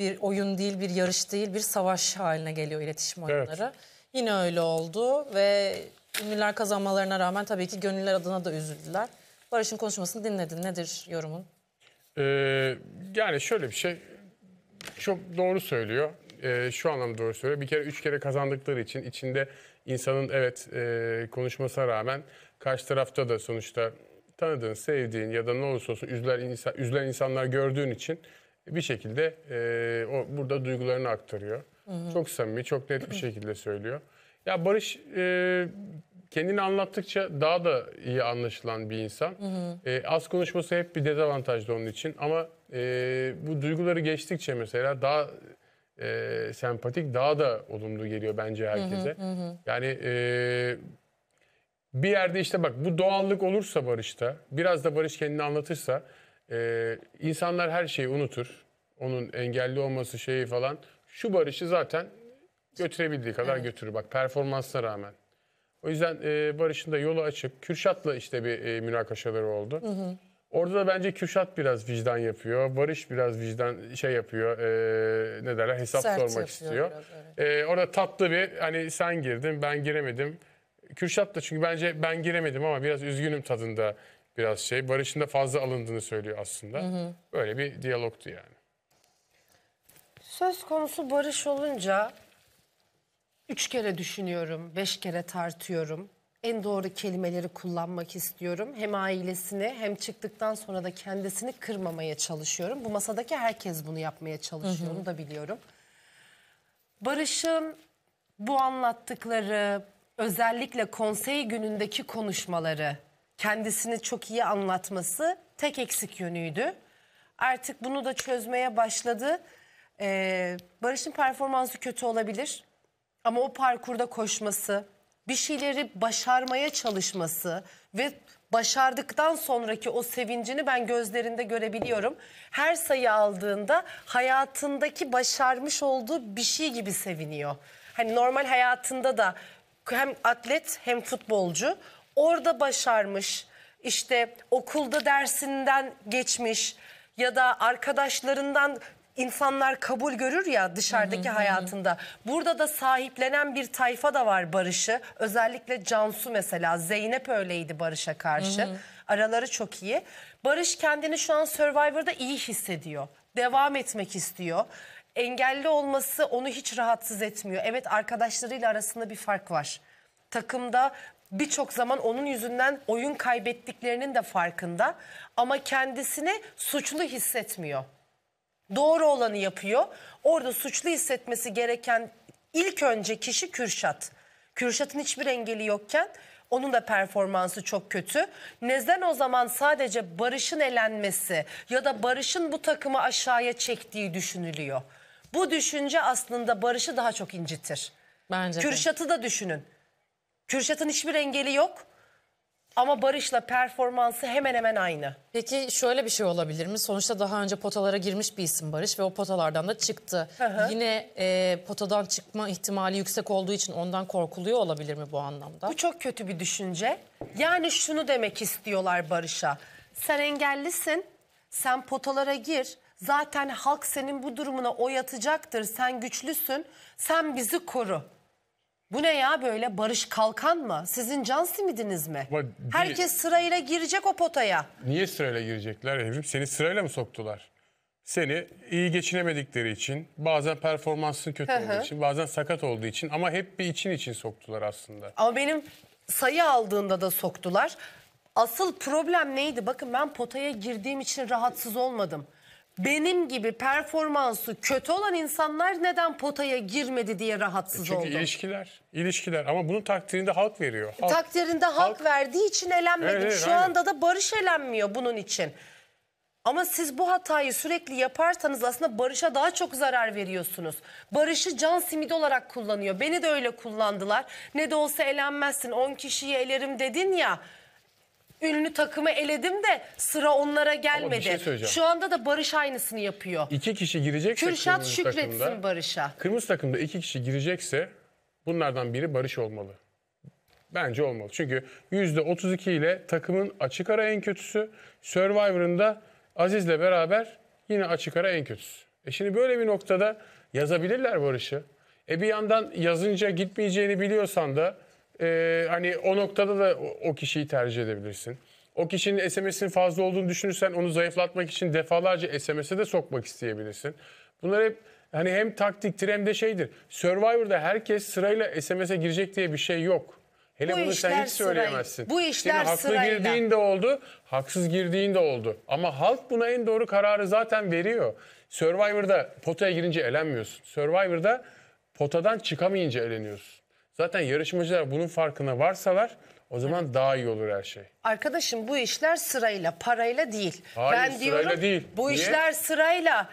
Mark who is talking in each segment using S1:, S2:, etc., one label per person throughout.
S1: bir oyun değil, bir yarış değil, bir savaş haline geliyor iletişim oyunları. Evet. Yine öyle oldu ve ünlüler kazanmalarına rağmen tabii ki gönüller adına da üzüldüler. Barış'ın konuşmasını dinledin. Nedir yorumun?
S2: Ee, yani şöyle bir şey. Çok doğru söylüyor. Ee, şu anlamda doğru söylüyor. Bir kere üç kere kazandıkları için içinde insanın evet e, konuşmasına rağmen karşı tarafta da sonuçta tanıdığın, sevdiğin ya da ne olursa olsun üzülen, insan, üzülen insanlar gördüğün için bir şekilde e, o burada duygularını aktarıyor. Hı hı. Çok samimi, çok net bir şekilde söylüyor. Ya Barış e, kendini anlattıkça daha da iyi anlaşılan bir insan. Hı hı. E, az konuşması hep bir dezavantajlı onun için ama e, bu duyguları geçtikçe mesela daha e, sempatik, daha da olumlu geliyor bence herkese. Hı hı hı. Yani e, bir yerde işte bak bu doğallık olursa Barış'ta, biraz da Barış kendini anlatırsa ee, insanlar her şeyi unutur. Onun engelli olması şeyi falan. Şu barışı zaten götürebildiği kadar evet. götürür. Bak performansına rağmen. O yüzden e, Barış'ın da yolu açıp Kürşat'la işte bir e, münakaşaları oldu. Hı hı. Orada da bence Kürşat biraz vicdan yapıyor. Barış biraz vicdan şey yapıyor. E, ne derler hesap Sert sormak istiyor. Biraz, evet. e, orada tatlı bir hani sen girdin ben giremedim. Kürşat da çünkü bence ben giremedim ama biraz üzgünüm tadında biraz şey. Barış'ın da fazla alındığını söylüyor aslında. Hı hı. Böyle bir diyalogtu yani.
S3: Söz konusu barış olunca üç kere düşünüyorum, beş kere tartıyorum. En doğru kelimeleri kullanmak istiyorum. Hem ailesini hem çıktıktan sonra da kendisini kırmamaya çalışıyorum. Bu masadaki herkes bunu yapmaya çalışıyor, onu da biliyorum. Barış'ın bu anlattıkları, özellikle konsey günündeki konuşmaları kendisini çok iyi anlatması tek eksik yönüydü. Artık bunu da çözmeye başladı. Ee, Barış'ın performansı kötü olabilir ama o parkurda koşması, bir şeyleri başarmaya çalışması ve başardıktan sonraki o sevincini ben gözlerinde görebiliyorum. Her sayı aldığında hayatındaki başarmış olduğu bir şey gibi seviniyor. Hani normal hayatında da hem atlet hem futbolcu orada başarmış, işte okulda dersinden geçmiş ya da arkadaşlarından insanlar kabul görür ya dışarıdaki hı hı, hayatında. Hı. Burada da sahiplenen bir tayfa da var Barış'ı. Özellikle Cansu mesela Zeynep öyleydi Barış'a karşı. Hı hı. Araları çok iyi. Barış kendini şu an Survivor'da iyi hissediyor. Devam etmek istiyor. Engelli olması onu hiç rahatsız etmiyor. Evet arkadaşlarıyla arasında bir fark var takımda birçok zaman onun yüzünden oyun kaybettiklerinin de farkında ama kendisini suçlu hissetmiyor. Doğru olanı yapıyor. Orada suçlu hissetmesi gereken ilk önce kişi Kürşat. Kürşat'ın hiçbir engeli yokken onun da performansı çok kötü. Neden o zaman sadece Barış'ın elenmesi ya da Barış'ın bu takımı aşağıya çektiği düşünülüyor. Bu düşünce aslında Barış'ı daha çok incitir. Bence Kürşat'ı da düşünün. Kürşat'ın hiçbir engeli yok. Ama Barış'la performansı hemen hemen
S1: aynı. Peki şöyle bir şey olabilir mi? Sonuçta daha önce potalara girmiş bir isim Barış ve o potalardan da çıktı. Hı hı. Yine e, potadan çıkma ihtimali yüksek olduğu için ondan korkuluyor olabilir
S3: mi bu anlamda? Bu çok kötü bir düşünce. Yani şunu demek istiyorlar Barış'a. Sen engellisin, sen potalara gir. Zaten halk senin bu durumuna oy atacaktır. Sen güçlüsün, sen bizi koru. Bu ne ya böyle Barış Kalkan mı? Sizin can simidiniz mi? Ama Herkes sırayla girecek o potaya.
S2: Niye sırayla girecekler Evrim? Seni sırayla mı soktular? Seni iyi geçinemedikleri için, bazen performansın kötü olduğu için, bazen sakat olduğu için ama hep bir için için soktular aslında.
S3: Ama benim sayı aldığında da soktular. Asıl problem neydi? Bakın ben potaya girdiğim için rahatsız olmadım benim gibi performansı kötü olan insanlar neden potaya girmedi diye rahatsız Çünkü oldu.
S2: ilişkiler, ilişkiler ama bunun takdirinde halk veriyor. Halk,
S3: Takdirinde halk, Halk- verdiği için elenmedi. Evet, evet, Şu aynen. anda da Barış elenmiyor bunun için. Ama siz bu hatayı sürekli yaparsanız aslında Barış'a daha çok zarar veriyorsunuz. Barış'ı can simidi olarak kullanıyor. Beni de öyle kullandılar. Ne de olsa elenmezsin 10 kişiyi elerim dedin ya ünlü takımı eledim de sıra onlara şey gelmedi. şey Şu anda da Barış aynısını yapıyor.
S2: İki kişi girecek. Kürşat şükretsin takımda. Barış'a. Kırmızı takımda iki kişi girecekse bunlardan biri Barış olmalı. Bence olmalı. Çünkü %32 ile takımın açık ara en kötüsü. Survivor'ın da Aziz'le beraber yine açık ara en kötüsü. E şimdi böyle bir noktada yazabilirler Barış'ı. E bir yandan yazınca gitmeyeceğini biliyorsan da e, hani o noktada da o, kişiyi tercih edebilirsin. O kişinin SMS'in fazla olduğunu düşünürsen onu zayıflatmak için defalarca SMS'e de sokmak isteyebilirsin. Bunlar hep hani hem taktiktir hem de şeydir. Survivor'da herkes sırayla SMS'e girecek diye bir şey yok. Hele bu bunu sen hiç söyleyemezsin. Sırayla. Bu işler Senin haklı sırayla. girdiğin de oldu, haksız girdiğin de oldu. Ama halk buna en doğru kararı zaten veriyor. Survivor'da potaya girince elenmiyorsun. Survivor'da potadan çıkamayınca eleniyorsun. Zaten yarışmacılar bunun farkına varsalar o zaman daha iyi olur her şey.
S3: Arkadaşım bu işler sırayla, parayla değil. Hayır, ben sırayla diyorum değil. bu Niye? işler sırayla.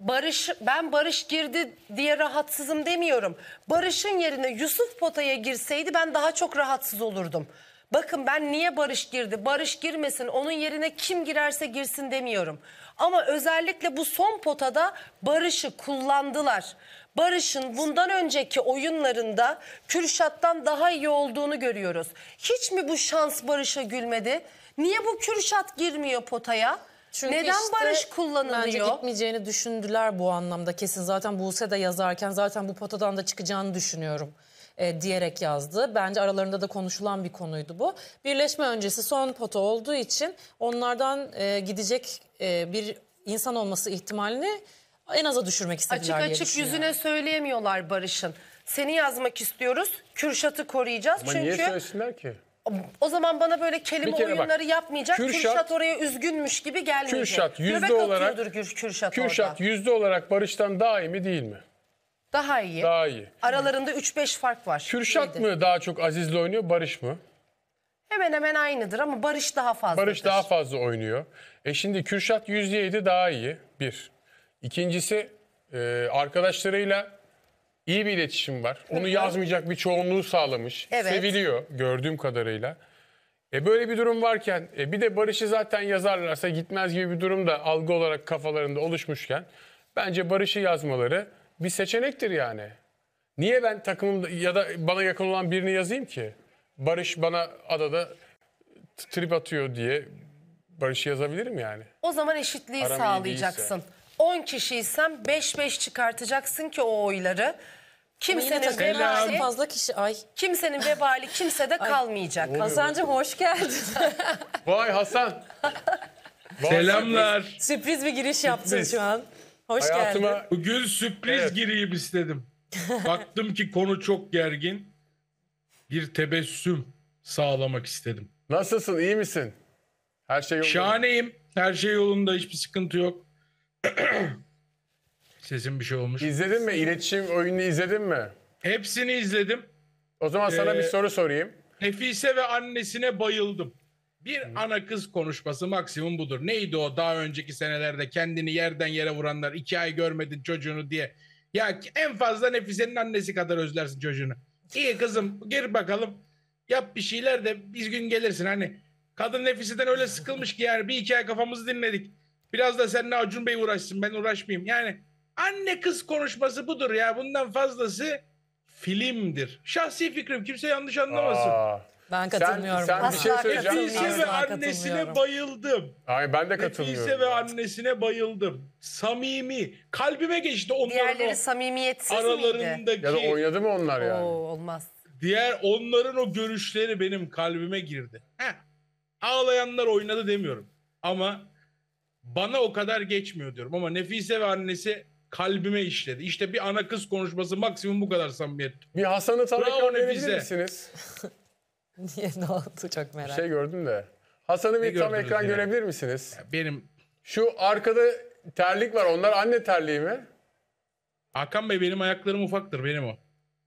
S3: Barış ben Barış girdi diye rahatsızım demiyorum. Barış'ın yerine Yusuf potaya girseydi ben daha çok rahatsız olurdum. Bakın ben niye Barış girdi? Barış girmesin. Onun yerine kim girerse girsin demiyorum. Ama özellikle bu son potada Barış'ı kullandılar. Barış'ın bundan önceki oyunlarında Kürşat'tan daha iyi olduğunu görüyoruz. Hiç mi bu şans Barış'a gülmedi? Niye bu Kürşat girmiyor potaya? Çünkü Neden işte barış kullanılıyor? Bence
S1: gitmeyeceğini düşündüler bu anlamda kesin. Zaten Buse de yazarken zaten bu potadan da çıkacağını düşünüyorum e, diyerek yazdı. Bence aralarında da konuşulan bir konuydu bu. Birleşme öncesi son pota olduğu için onlardan e, gidecek e, bir insan olması ihtimalini en aza düşürmek istediler açık diye açık düşünüyorum. yüzüne
S3: söyleyemiyorlar Barış'ın. Seni yazmak istiyoruz. Kürşat'ı koruyacağız. Ama niye Çünkü söylesinler ki? o zaman bana böyle kelime Bir kere bak, oyunları yapmayacak. Kürşat, Kürşat, oraya üzgünmüş gibi gelmeyecek. Kürşat yüzde olarak- Kürşat, Kürşat
S2: yüzde olarak Barış'tan daha iyi mi değil mi?
S3: Daha iyi. Daha iyi. Aralarında 3-5 fark var. Kürşat Neydi? mı daha çok
S2: Aziz'le oynuyor, Barış mı?
S3: Hemen hemen aynıdır ama Barış daha fazla. Barış daha
S2: fazla oynuyor. E şimdi Kürşat yedi daha iyi. Bir. İkincisi e, arkadaşlarıyla iyi bir iletişim var. Onu yazmayacak bir çoğunluğu sağlamış. Evet. Seviliyor gördüğüm kadarıyla. E böyle bir durum varken e bir de Barış'ı zaten yazarlarsa gitmez gibi bir durum da algı olarak kafalarında oluşmuşken bence Barış'ı yazmaları bir seçenektir yani. Niye ben takımımda ya da bana yakın olan birini yazayım ki? Barış bana adada trip atıyor diye Barış'ı yazabilirim yani.
S3: O zaman eşitliği Aram sağlayacaksın. değilse. 10 kişiysem 5-5 çıkartacaksın ki o oyları.
S1: Kimsenin Yine vebali, fazla
S3: kişi ay. kimsenin
S1: vebali de kalmayacak. Hasan'cığım hoş geldin.
S3: Vay Hasan.
S2: Selamlar.
S1: Sürpriz bir giriş yaptın şu an. Hoş Hayatıma geldin.
S4: Bugün sürpriz Evet. gireyim istedim. Baktım ki konu çok gergin.
S2: Bir tebessüm sağlamak istedim. Nasılsın İyi misin? Her şey yolunda. mı? Şahaneyim. Her şey yolunda. Hiçbir sıkıntı yok.
S4: Sesim bir şey olmuş. İzledin mi? İletişim oyununu izledin mi? Hepsini izledim. O zaman sana Ee, bir soru sorayım. Nefise ve annesine bayıldım. Bir ana kız konuşması maksimum budur. Neydi o daha önceki senelerde kendini yerden yere vuranlar iki ay görmedin çocuğunu diye. Ya en fazla Nefise'nin annesi kadar özlersin çocuğunu. İyi kızım gir bakalım yap bir şeyler de bir gün gelirsin hani. Kadın Nefise'den öyle sıkılmış ki yani bir iki ay kafamızı dinledik. Biraz da seninle Acun Bey uğraşsın ben uğraşmayayım. Yani anne kız konuşması budur ya. Bundan fazlası filmdir. Şahsi fikrim kimse yanlış anlamasın. Aa, Ben katılmıyorum. sen bir şey söyleyeceğim. Nefise ve annesine bayıldım. Ay
S2: ben de katılmıyorum. Nefise ve
S4: annesine bayıldım. Samimi. Kalbime geçti onların Diğerleri
S3: o samimiyetsiz miydi? aralarındaki. ya da oynadı mı onlar Oo, olmaz.
S4: Diğer onların o görüşleri benim kalbime girdi. Heh. Ağlayanlar oynadı demiyorum. Ama bana o kadar geçmiyor diyorum ama Nefise ve annesi kalbime işledi. İşte bir ana kız konuşması maksimum bu kadar samimiyet. Bir Hasan'ı Tarık Bravo Nefise.
S2: misiniz? Niye ne oldu çok merak. Şey gördüm de. Hasan'ı bir tam ekran yine? görebilir misiniz? Benim Şu arkada terlik var. Onlar anne terliği mi?
S4: Hakan Bey benim ayaklarım ufaktır benim o.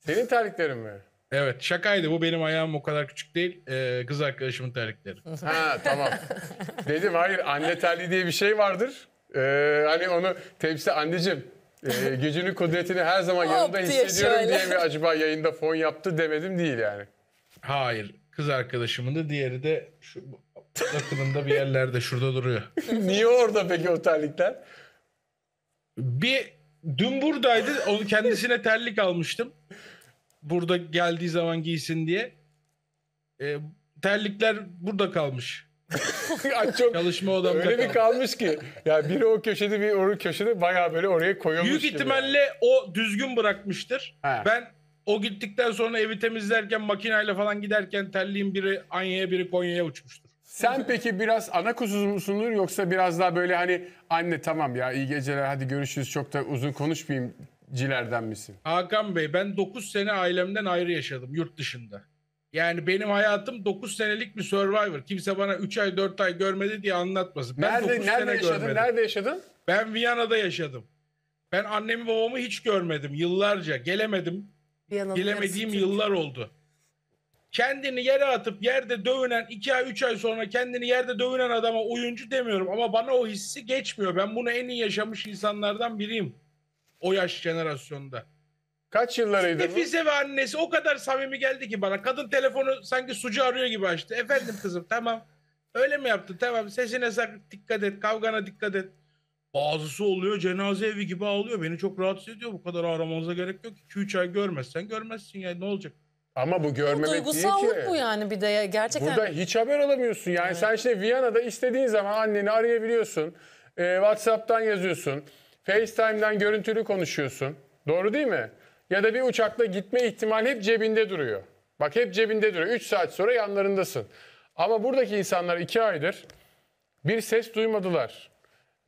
S4: Senin terliklerin mi? Evet şakaydı bu benim ayağım o kadar küçük değil. Ee, kız arkadaşımın terlikleri. Ha tamam. Dedim
S2: hayır anne terliği diye bir şey vardır. Ee, hani onu tepsi anneciğim e, gücünü kudretini her zaman Hop yanında hissediyorum diye mi acaba yayında fon yaptı demedim değil yani.
S4: Hayır kız arkadaşımın da diğeri de şu yakınında bir yerlerde şurada duruyor. Niye orada peki o terlikler? Bir dün buradaydı onu kendisine terlik almıştım burada geldiği zaman giysin diye. E, terlikler burada kalmış. çok Çalışma odamda öyle bir kalmış. ki. Ya biri o köşede bir o köşede bayağı böyle oraya koyulmuş Büyük gibi. ihtimalle o düzgün bırakmıştır. Ha. Ben o gittikten sonra evi temizlerken makineyle falan giderken terliğin biri Anya'ya biri Konya'ya uçmuştur. Sen peki biraz ana kuzu
S2: musundur yoksa biraz daha böyle hani anne tamam ya iyi geceler hadi görüşürüz çok da uzun konuşmayayım cilerden misin?
S4: Hakan Bey ben 9 sene ailemden ayrı yaşadım yurt dışında. Yani benim hayatım 9 senelik bir Survivor. Kimse bana 3 ay 4 ay görmedi diye anlatmasın. Ben nerede, 9 nerede sene yaşadın? Görmedim. Nerede yaşadın? Ben Viyana'da yaşadım. Ben annemi babamı hiç görmedim yıllarca. Gelemedim.
S3: Viyana'nın Gelemediğim
S4: yıllar oldu. Kendini yere atıp yerde dövünen 2 ay 3 ay sonra kendini yerde dövünen adama oyuncu demiyorum. Ama bana o hissi geçmiyor. Ben bunu en iyi yaşamış insanlardan biriyim. O yaş jenerasyonda. Kaç yıllarıydı bu? Nefise ve annesi o kadar samimi geldi ki bana. Kadın telefonu sanki sucu arıyor gibi açtı. Efendim kızım tamam. Öyle mi yaptın? Tamam sesine sak dikkat et. Kavgana dikkat et. Bazısı oluyor cenaze evi gibi ağlıyor. Beni çok rahatsız ediyor. Bu kadar aramanıza gerek yok. 2-3 ay görmezsen görmezsin yani ne olacak? Ama bu Bu görmemek değil ki. bu
S1: duygusallık bu yani bir de gerçekten. Burada
S4: hiç
S2: haber alamıyorsun.
S4: Yani sen şimdi Viyana'da istediğin zaman
S2: anneni arayabiliyorsun. Ee, WhatsApp'tan yazıyorsun. FaceTime'dan görüntülü konuşuyorsun. Doğru değil mi? Ya da bir uçakla gitme ihtimal hep cebinde duruyor. Bak hep cebinde duruyor. 3 saat sonra yanlarındasın. Ama buradaki insanlar 2 aydır bir ses duymadılar.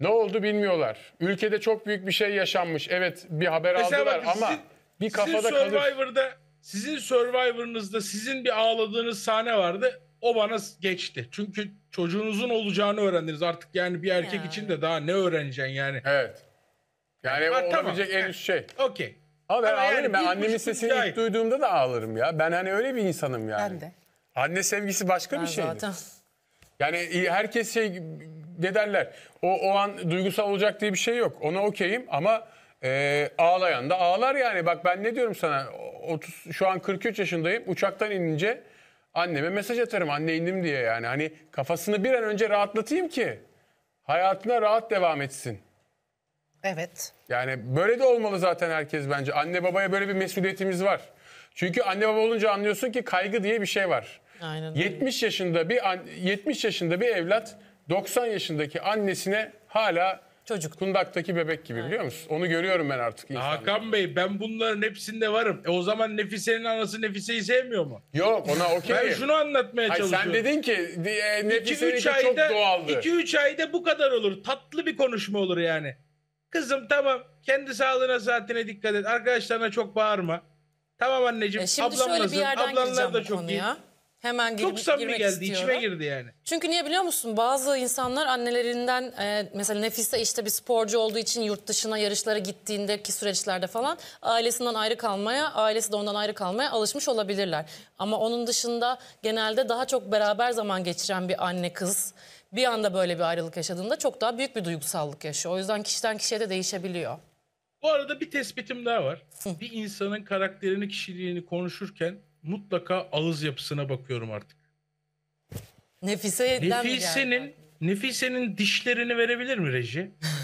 S2: Ne oldu bilmiyorlar. Ülkede çok büyük bir şey yaşanmış. Evet bir haber Mesela aldılar bak, ama sizin, bir kafada sizin Survivor'da,
S4: kalır. Sizin Survivor'ınızda sizin bir ağladığınız sahne vardı. O bana geçti. Çünkü çocuğunuzun olacağını öğrendiniz. Artık yani bir erkek ya. için de daha ne öğreneceksin yani. Evet. Yani Ha, olabilecek tamam. en üst şey. Okey.
S2: Ama ben Ama yani ben annemin sesini şey- ilk duyduğumda da ağlarım ya. Ben hani öyle bir insanım yani. Ben de. Anne sevgisi başka Ben bir şey. zaten. Yani herkes şey ne derler? O o an duygusal olacak diye bir şey yok. Ona okeyim ama e, ağlayan da ağlar yani. Bak ben ne diyorum sana? 30 şu an 43 yaşındayım. Uçaktan inince anneme mesaj atarım. Anne indim diye yani. Hani kafasını bir an önce rahatlatayım ki hayatına rahat devam etsin. Evet. Yani böyle de olmalı zaten herkes bence. Anne babaya böyle bir mesuliyetimiz var. Çünkü anne baba olunca anlıyorsun ki kaygı diye bir şey var. Aynen. 70 yaşında bir 70 yaşında bir evlat 90 yaşındaki annesine hala Çocuk. kundaktaki bebek gibi biliyor musun? Onu görüyorum ben artık
S4: insanlarda. Hakan Bey ben bunların hepsinde varım. E o zaman Nefise'nin anası Nefise'yi sevmiyor mu? Yok ona Ben şunu anlatmaya Hayır, çalışıyorum. sen dedin ki e, 2 çok doğaldı. 2-3 ayda bu kadar olur. Tatlı bir konuşma olur yani. Kızım tamam kendi sağlığına saatine dikkat et. Arkadaşlarına çok bağırma. Tamam anneciğim. E şimdi şöyle bir yerden Ablanlar da bu çok iyi.
S1: Hemen girmek, Çok samimi girmek geldi istiyorum. içime girdi yani. Çünkü niye biliyor musun? Bazı insanlar annelerinden e, mesela Nefise işte bir sporcu olduğu için yurt dışına yarışlara gittiğindeki süreçlerde falan ailesinden ayrı kalmaya, ailesi de ondan ayrı kalmaya alışmış olabilirler. Ama onun dışında genelde daha çok beraber zaman geçiren bir anne kız bir anda böyle bir ayrılık yaşadığında çok daha büyük bir duygusallık yaşıyor. O yüzden kişiden kişiye de değişebiliyor.
S4: Bu arada bir tespitim daha var. bir insanın karakterini, kişiliğini konuşurken mutlaka ağız yapısına bakıyorum artık.
S1: Nefise'den Nefise'nin
S4: Nefise'nin dişlerini verebilir mi reji?